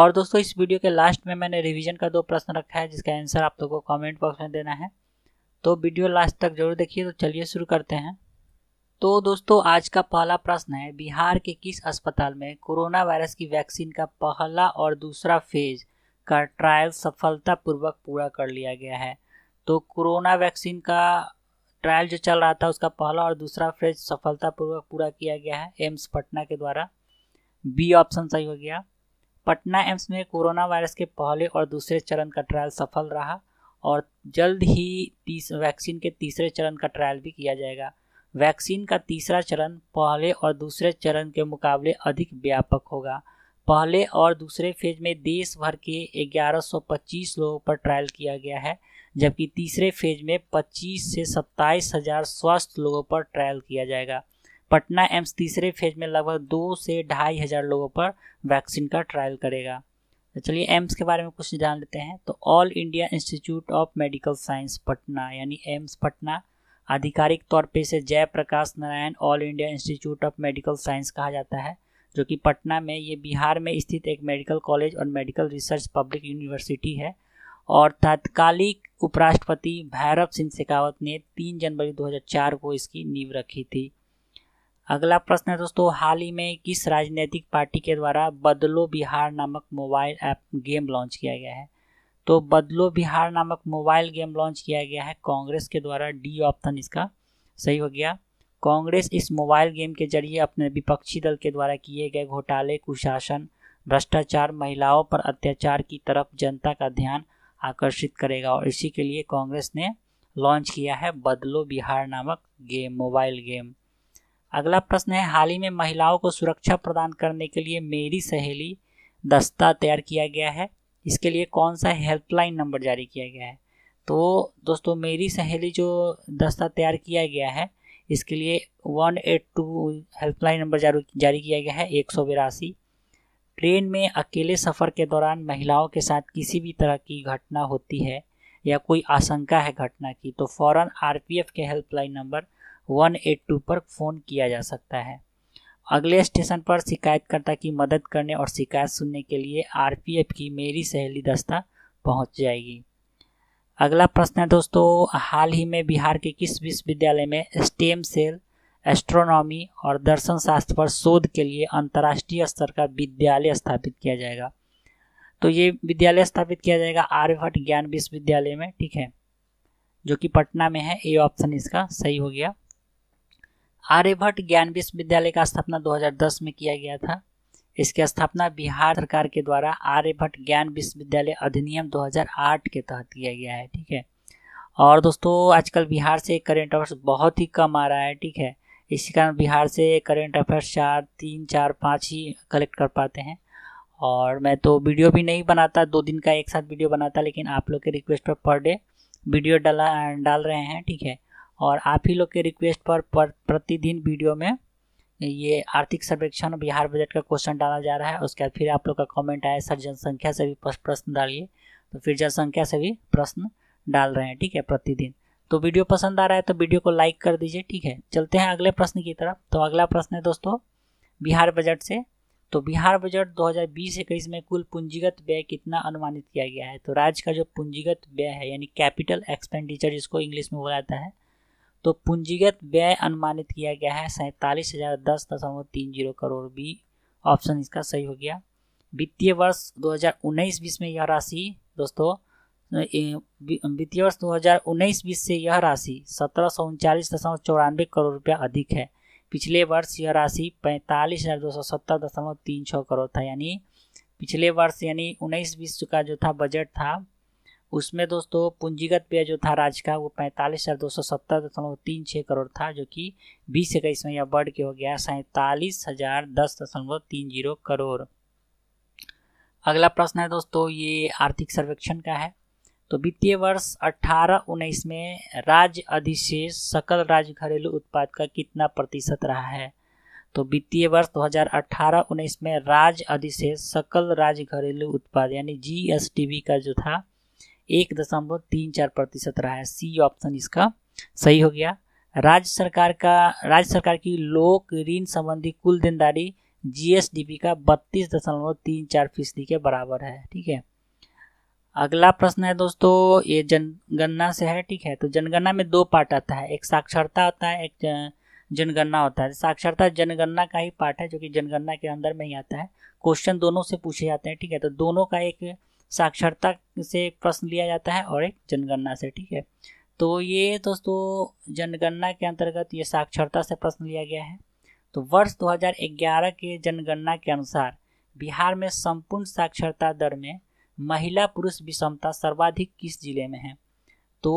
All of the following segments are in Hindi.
और दोस्तों इस वीडियो के लास्ट में मैंने रिवीजन का दो प्रश्न रखा है जिसका आंसर आप लोगों को कमेंट बॉक्स में देना है तो वीडियो लास्ट तक जरूर देखिए तो चलिए शुरू करते हैं तो दोस्तों आज का पहला प्रश्न है बिहार के किस अस्पताल में कोरोना वायरस की वैक्सीन का पहला और दूसरा फेज का ट्रायल सफलतापूर्वक पूरा कर लिया गया है तो कोरोना वैक्सीन का ट्रायल जो चल रहा था उसका पहला और दूसरा फेज सफलतापूर्वक पूरा किया गया है एम्स पटना के द्वारा बी ऑप्शन सही हो गया पटना एम्स में कोरोना वायरस के पहले और दूसरे चरण का ट्रायल सफल रहा और जल्द ही तीस वैक्सीन के तीसरे चरण का ट्रायल भी किया जाएगा वैक्सीन का तीसरा चरण पहले और दूसरे चरण के मुकाबले अधिक व्यापक होगा पहले और दूसरे फेज में देश भर के 1125 लोगों पर ट्रायल किया गया है जबकि तीसरे फेज में 25 से सत्ताईस हजार स्वस्थ लोगों पर ट्रायल किया जाएगा पटना एम्स तीसरे फेज में लगभग दो से ढाई हज़ार लोगों पर वैक्सीन का ट्रायल करेगा तो चलिए एम्स के बारे में कुछ जान लेते हैं तो All India Institute of Medical Science Patna यानी एम्स पटना आधिकारिक तौर पर इसे Jayaprakash Narayan All India Institute of Medical Science कहा जाता है जो कि पटना में ये बिहार में स्थित एक मेडिकल कॉलेज और मेडिकल रिसर्च पब्लिक यूनिवर्सिटी है और तात्कालिक उपराष्ट्रपति भैरव सिंह शेखावत ने 3 जनवरी 2004 को इसकी नींव रखी थी अगला प्रश्न है दोस्तों हाल ही में किस राजनीतिक पार्टी के द्वारा बदलो बिहार नामक मोबाइल ऐप गेम लॉन्च किया गया है तो बदलो बिहार नामक मोबाइल गेम लॉन्च किया गया है कांग्रेस के द्वारा डी ऑप्शन इसका सही हो गया कांग्रेस इस मोबाइल गेम के जरिए अपने विपक्षी दल के द्वारा किए गए घोटाले कुशासन भ्रष्टाचार महिलाओं पर अत्याचार की तरफ जनता का ध्यान आकर्षित करेगा और इसी के लिए कांग्रेस ने लॉन्च किया है बदलो बिहार नामक गेम मोबाइल गेम अगला प्रश्न है हाल ही में महिलाओं को सुरक्षा प्रदान करने के लिए मेरी सहेली दस्ता तैयार किया गया है इसके लिए कौन सा हेल्पलाइन नंबर जारी किया गया है तो दोस्तों मेरी सहेली जो दस्ता तैयार किया गया है इसके लिए one eight two helpline number जारी किया गया है एक सौ बिरासी ट्रेन में अकेले सफ़र के दौरान महिलाओं के साथ किसी भी तरह की घटना होती है या कोई आशंका है घटना की तो पी आरपीएफ के हेल्पलाइन नंबर 182 पर फ़ोन किया जा सकता है अगले स्टेशन पर शिकायतकर्ता की मदद करने और शिकायत सुनने के लिए आरपीएफ की मेरी सहेली दस्ता पहुंच जाएगी अगला प्रश्न है दोस्तों हाल ही में बिहार के किस विश्वविद्यालय में स्टेम सेल एस्ट्रोनॉमी और दर्शन शास्त्र पर शोध के लिए अंतर्राष्ट्रीय स्तर का विद्यालय स्थापित किया जाएगा तो ये विद्यालय स्थापित किया जाएगा आर्यभट्ट ज्ञान विश्वविद्यालय में ठीक है जो कि पटना में है ए ऑप्शन इसका सही हो गया आर्यभट्ट ज्ञान विश्वविद्यालय का स्थापना 2010 में किया गया था इसकी स्थापना बिहार सरकार के द्वारा आर्यभट्ट ज्ञान विश्वविद्यालय अधिनियम 2008 के तहत किया गया है ठीक है और दोस्तों आजकल बिहार से करेंट अफेयर्स बहुत ही कम आ रहा है ठीक है इसी कारण बिहार से करेंट अफेयर्स चार तीन चार पाँच ही कलेक्ट कर पाते हैं और मैं तो वीडियो भी नहीं बनाता दो दिन का एक साथ वीडियो बनाता लेकिन आप लोग के रिक्वेस्ट पर पर डे वीडियो डाला डाल रहे हैं ठीक है और आप ही लोग के रिक्वेस्ट पर, पर प्रतिदिन वीडियो में ये आर्थिक सर्वेक्षण बिहार बजट का क्वेश्चन डाला जा रहा है उसके बाद फिर आप लोग का कमेंट आया सर जनसंख्या से भी प्रश्न डालिए तो फिर जनसंख्या से भी प्रश्न डाल रहे हैं ठीक है प्रतिदिन तो वीडियो पसंद आ रहा है तो वीडियो को लाइक कर दीजिए ठीक है चलते हैं अगले प्रश्न की तरफ तो अगला प्रश्न है दोस्तों बिहार बजट से तो बिहार बजट दो हज़ार में कुल पूंजीगत व्यय कितना अनुमानित किया गया है तो राज्य का जो पूंजीगत व्यय है यानी कैपिटल एक्सपेंडिचर जिसको इंग्लिश में बोला जाता है तो पूंजीगत व्यय अनुमानित किया गया है सैंतालीस हजार दस दशमलव तीन जीरो करोड़ बी ऑप्शन इसका सही हो गया वित्तीय वर्ष 2019-20 में यह राशि दोस्तों वित्तीय वर्ष 2019-20 से यह राशि सत्रह सौ उनचालीस दशमलव चौरानवे करोड़ रुपया अधिक है पिछले वर्ष यह राशि पैंतालीस हज़ार दो सौ सत्तर दशमलव तीन छः करोड़ था यानी पिछले वर्ष यानी उन्नीस बीस का जो था बजट था उसमें दोस्तों पूंजीगत व्यय जो था राज्य का वो पैंतालीस हज़ार दो सौ सत्तर दशमलव तीन छः करोड़ था जो कि बीस इक्कीस में यह बढ़ के हो गया सैंतालीस हज़ार दस दशमलव तीन जीरो करोड़ अगला प्रश्न है दोस्तों ये आर्थिक सर्वेक्षण का है तो वित्तीय वर्ष 18-19 में राज्य अधिशेष सकल राज्य घरेलू उत्पाद का कितना प्रतिशत रहा है तो वित्तीय वर्ष 2018-19 में राज्य अधिशेष सकल राज्य घरेलू उत्पाद यानी जीएसटीबी का जो था एक दशमलव तीन चार प्रतिशत रहा है सी ऑप्शन इसका सही हो गया राज्य सरकार का राज्य सरकार की लोक ऋण संबंधी कुल देनदारी जीएसडीपी का बत्तीस दशमलव तीन चार फीसदी के बराबर है ठीक है अगला प्रश्न है दोस्तों ये जनगणना से है ठीक है तो जनगणना में दो पार्ट आता है एक साक्षरता होता है एक जनगणना होता है साक्षरता जनगणना का ही पार्ट है जो कि जनगणना के अंदर में ही आता है क्वेश्चन दोनों से पूछे जाते हैं ठीक है तो दोनों का एक साक्षरता से प्रश्न लिया जाता है और एक जनगणना से ठीक है तो ये दोस्तों जनगणना के अंतर्गत ये साक्षरता से प्रश्न लिया गया है तो वर्ष 2011 के जनगणना के अनुसार बिहार में संपूर्ण साक्षरता दर में महिला पुरुष विषमता सर्वाधिक किस जिले में है तो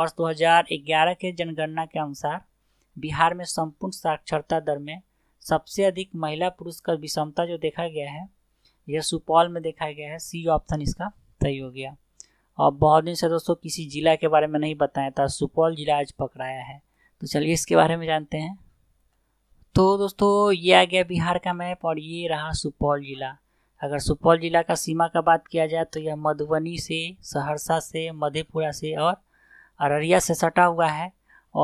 वर्ष 2011 के जनगणना के अनुसार बिहार में संपूर्ण साक्षरता दर में सबसे अधिक महिला पुरुष का विषमता जो देखा गया है यह सुपौल में देखा गया है सी ऑप्शन इसका सही हो गया और बहुत दिन से दोस्तों किसी ज़िला के बारे में नहीं बताया था सुपौल ज़िला आज पकड़ाया है तो चलिए इसके बारे में जानते हैं तो दोस्तों ये आ गया बिहार का मैप और ये रहा सुपौल ज़िला अगर सुपौल ज़िला का सीमा का बात किया जाए तो यह मधुबनी से सहरसा से मधेपुरा से और अररिया से सटा हुआ है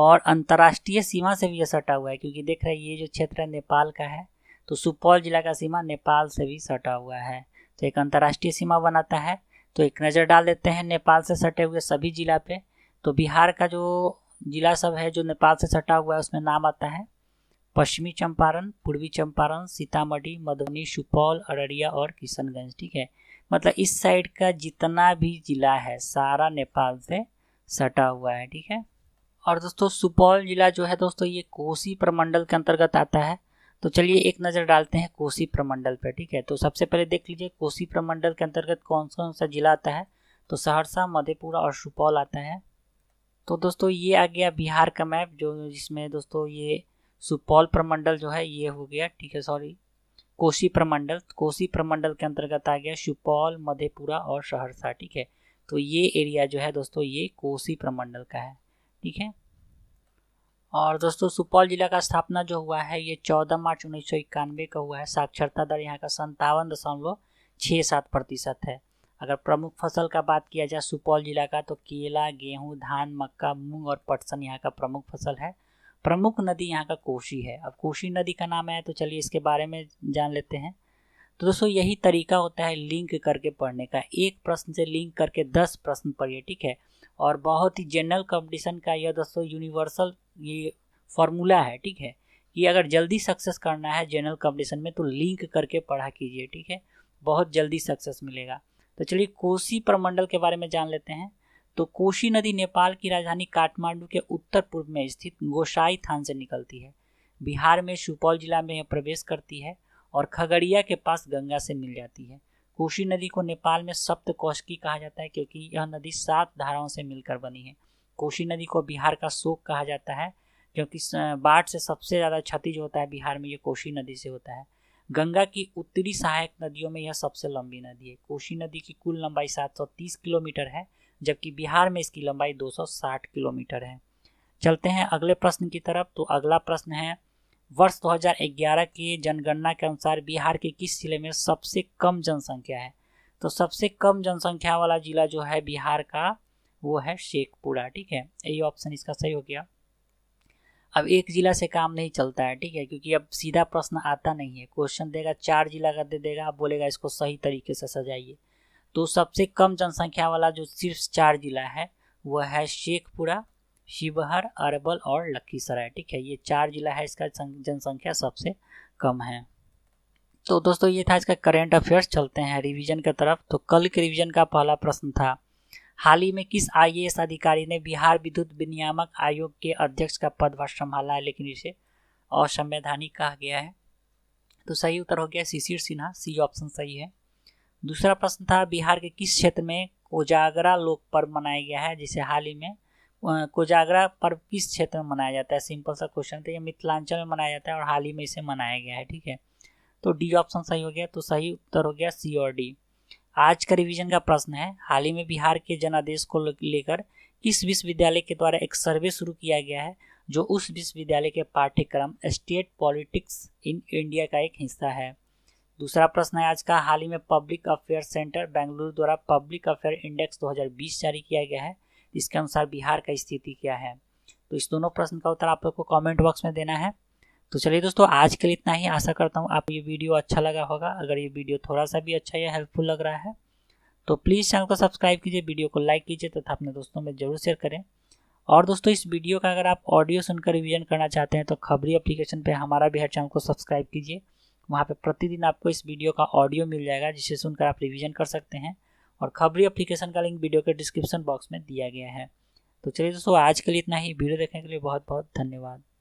और अंतर्राष्ट्रीय सीमा से भी यह सटा हुआ है क्योंकि देख रहे हैं ये जो क्षेत्र है नेपाल का है तो सुपौल जिला का सीमा नेपाल से भी सटा हुआ है तो एक अंतर्राष्ट्रीय सीमा बनाता है तो एक नज़र डाल देते हैं नेपाल से सटे हुए सभी जिला पे तो बिहार का जो जिला सब है जो नेपाल से सटा हुआ है उसमें नाम आता है पश्चिमी चंपारण पूर्वी चंपारण सीतामढ़ी मधुबनी सुपौल अररिया और किशनगंज ठीक है मतलब इस साइड का जितना भी जिला है सारा नेपाल से सटा हुआ है ठीक है और दोस्तों सुपौल जिला जो है दोस्तों ये कोसी प्रमंडल के अंतर्गत आता है तो चलिए एक नज़र डालते हैं कोसी प्रमंडल पर ठीक है तो सबसे पहले देख लीजिए कोसी प्रमंडल के अंतर्गत कौन कौन सा जिला आता है तो सहरसा मधेपुरा और सुपौल आता है तो दोस्तों ये आ गया बिहार का मैप जो जिसमें दोस्तों ये सुपौल प्रमंडल जो है ये हो गया ठीक है सॉरी कोसी प्रमंडल कोसी प्रमंडल के अंतर्गत आ गया सुपौल मधेपुरा और सहरसा ठीक है तो ये एरिया जो है दोस्तों ये कोसी प्रमंडल का है ठीक है और दोस्तों सुपौल जिला का स्थापना जो हुआ है ये 14 मार्च उन्नीस का हुआ है साक्षरता दर यहाँ का संतावन दशमलव छः सात प्रतिशत है अगर प्रमुख फसल का बात किया जाए सुपौल जिला का तो केला गेहूँ धान मक्का मूंग और पटसन यहाँ का प्रमुख फसल है प्रमुख नदी यहाँ का कोशी है अब कोशी नदी का नाम है तो चलिए इसके बारे में जान लेते हैं तो दोस्तों यही तरीका होता है लिंक करके पढ़ने का एक प्रश्न से लिंक करके दस प्रश्न पढ़िए ठीक है और बहुत ही जनरल कंपटीशन का यह दोस्तों यूनिवर्सल ये फॉर्मूला है ठीक है कि अगर जल्दी सक्सेस करना है जनरल कंपटीशन में तो लिंक करके पढ़ा कीजिए ठीक है बहुत जल्दी सक्सेस मिलेगा तो चलिए कोसी प्रमंडल के बारे में जान लेते हैं तो कोशी नदी नेपाल की राजधानी काठमांडू के उत्तर पूर्व में स्थित गोसाई थान से निकलती है बिहार में सुपौल जिला में यह प्रवेश करती है और खगड़िया के पास गंगा से मिल जाती है कोशी नदी को नेपाल में सप्त कौशकी कहा जाता है क्योंकि यह नदी सात धाराओं से मिलकर बनी है कोशी नदी को बिहार का शोक कहा जाता है क्योंकि बाढ़ से सबसे ज़्यादा क्षति जो होता है बिहार में ये कोशी नदी से होता है गंगा की उत्तरी सहायक नदियों में यह सबसे लंबी नदी है कोशी नदी की कुल लंबाई 730 किलोमीटर है जबकि बिहार में इसकी लंबाई 260 किलोमीटर है चलते हैं अगले प्रश्न की तरफ तो अगला प्रश्न है वर्ष 2011 के जनगणना के अनुसार बिहार के किस जिले में सबसे कम जनसंख्या है तो सबसे कम जनसंख्या वाला जिला जो है बिहार का वो है शेखपुरा ठीक है यही ऑप्शन इसका सही हो गया अब एक ज़िला से काम नहीं चलता है ठीक है क्योंकि अब सीधा प्रश्न आता नहीं है क्वेश्चन देगा चार जिला का दे देगा आप बोलेगा इसको सही तरीके से सजाइए तो सबसे कम जनसंख्या वाला जो सिर्फ चार जिला है वह है शेखपुरा शिवहर अरबल और लखीसराय ठीक है ये चार जिला है इसका जनसंख्या सबसे कम है तो दोस्तों ये था इसका करेंट अफेयर्स चलते हैं रिवीजन की तरफ तो कल के रिवीजन का पहला प्रश्न था हाल ही में किस आई अधिकारी ने बिहार विद्युत विनियामक आयोग के अध्यक्ष का पदभार संभाला है लेकिन इसे असंवैधानिक कहा गया है तो सही उत्तर हो गया शिशिर सिन्हा सी ऑप्शन सही है दूसरा प्रश्न था बिहार के किस क्षेत्र में कोजागरा लोक पर्व मनाया गया है जिसे हाल ही में कोजागरा पर्व किस क्षेत्र में मनाया जाता है सिंपल सा क्वेश्चन था ये मिथिलांचल में मनाया जाता है और हाल ही में इसे मनाया गया है ठीक है तो डी ऑप्शन सही हो गया तो सही उत्तर हो गया सी और डी आज का रिवीजन का प्रश्न है हाल ही में बिहार के जनादेश को लेकर किस विश्वविद्यालय के द्वारा एक सर्वे शुरू किया गया है जो उस विश्वविद्यालय के पाठ्यक्रम स्टेट पॉलिटिक्स इन इंडिया का एक हिस्सा है दूसरा प्रश्न है आज का हाल ही में पब्लिक अफेयर सेंटर बेंगलुरु द्वारा पब्लिक अफेयर इंडेक्स 2020 जारी किया गया है इसके अनुसार बिहार का स्थिति क्या है तो इस दोनों प्रश्न का उत्तर आप लोग को कॉमेंट बॉक्स में देना है तो चलिए दोस्तों आज के लिए इतना ही आशा करता हूँ आपको ये वीडियो अच्छा लगा होगा अगर ये वीडियो थोड़ा सा भी अच्छा या हेल्पफुल लग रहा है तो प्लीज़ चैनल को सब्सक्राइब कीजिए वीडियो को लाइक कीजिए तथा तो अपने दोस्तों में ज़रूर शेयर करें और दोस्तों इस वीडियो का अगर आप ऑडियो सुनकर रिविजन करना चाहते हैं तो खबरी एप्लीकेशन पर हमारा भी हर चैनल को सब्सक्राइब कीजिए वहाँ पर प्रतिदिन आपको इस वीडियो का ऑडियो मिल जाएगा जिसे सुनकर आप रिविज़न कर सकते हैं और खबरी एप्लीकेशन का लिंक वीडियो के डिस्क्रिप्शन बॉक्स में दिया गया है तो चलिए दोस्तों आज के लिए इतना ही वीडियो देखने के लिए बहुत बहुत धन्यवाद